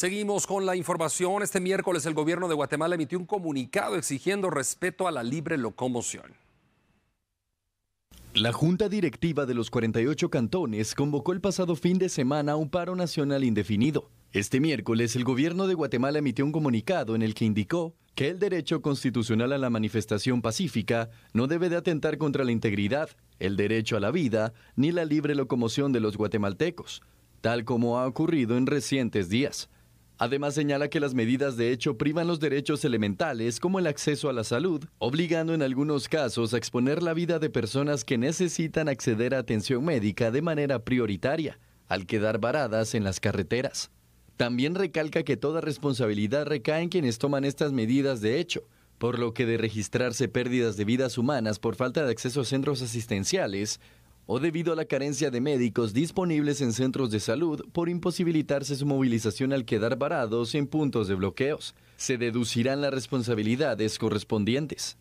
Seguimos con la información. Este miércoles el gobierno de Guatemala emitió un comunicado exigiendo respeto a la libre locomoción. La Junta Directiva de los 48 cantones convocó el pasado fin de semana un paro nacional indefinido. Este miércoles, el gobierno de Guatemala emitió un comunicado en el que indicó que el derecho constitucional a la manifestación pacífica no debe de atentar contra la integridad, el derecho a la vida ni la libre locomoción de los guatemaltecos, tal como ha ocurrido en recientes días. Además señala que las medidas de hecho privan los derechos elementales como el acceso a la salud, obligando en algunos casos a exponer la vida de personas que necesitan acceder a atención médica de manera prioritaria, al quedar varadas en las carreteras. También recalca que toda responsabilidad recae en quienes toman estas medidas de hecho, por lo que de registrarse pérdidas de vidas humanas por falta de acceso a centros asistenciales, o debido a la carencia de médicos disponibles en centros de salud por imposibilitarse su movilización al quedar varados en puntos de bloqueos. Se deducirán las responsabilidades correspondientes.